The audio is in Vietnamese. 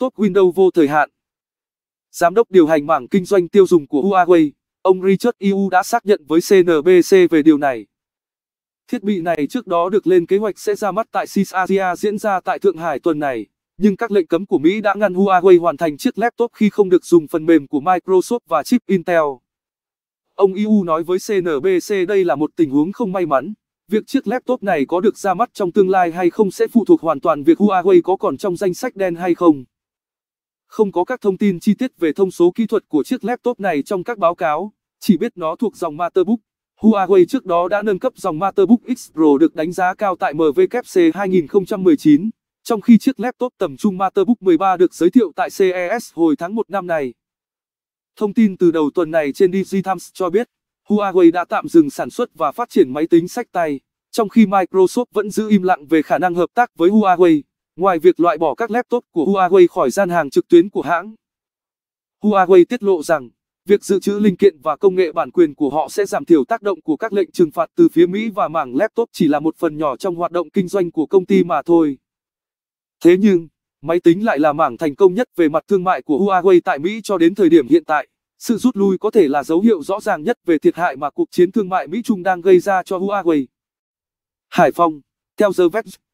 Tốt Windows vô thời hạn Giám đốc điều hành mảng kinh doanh tiêu dùng của Huawei, ông Richard Yu đã xác nhận với CNBC về điều này. Thiết bị này trước đó được lên kế hoạch sẽ ra mắt tại CIS Asia diễn ra tại Thượng Hải tuần này, nhưng các lệnh cấm của Mỹ đã ngăn Huawei hoàn thành chiếc laptop khi không được dùng phần mềm của Microsoft và chip Intel. Ông Yu nói với CNBC đây là một tình huống không may mắn, việc chiếc laptop này có được ra mắt trong tương lai hay không sẽ phụ thuộc hoàn toàn việc Huawei có còn trong danh sách đen hay không. Không có các thông tin chi tiết về thông số kỹ thuật của chiếc laptop này trong các báo cáo, chỉ biết nó thuộc dòng Masterbook. Huawei trước đó đã nâng cấp dòng Masterbook X Pro được đánh giá cao tại MWC 2019, trong khi chiếc laptop tầm trung Masterbook 13 được giới thiệu tại CES hồi tháng 1 năm này. Thông tin từ đầu tuần này trên DigiTimes cho biết, Huawei đã tạm dừng sản xuất và phát triển máy tính sách tay, trong khi Microsoft vẫn giữ im lặng về khả năng hợp tác với Huawei. Ngoài việc loại bỏ các laptop của Huawei khỏi gian hàng trực tuyến của hãng, Huawei tiết lộ rằng việc dự trữ linh kiện và công nghệ bản quyền của họ sẽ giảm thiểu tác động của các lệnh trừng phạt từ phía Mỹ và mảng laptop chỉ là một phần nhỏ trong hoạt động kinh doanh của công ty mà thôi. Thế nhưng, máy tính lại là mảng thành công nhất về mặt thương mại của Huawei tại Mỹ cho đến thời điểm hiện tại. Sự rút lui có thể là dấu hiệu rõ ràng nhất về thiệt hại mà cuộc chiến thương mại Mỹ-Trung đang gây ra cho Huawei. Hải Phòng, theo The Verge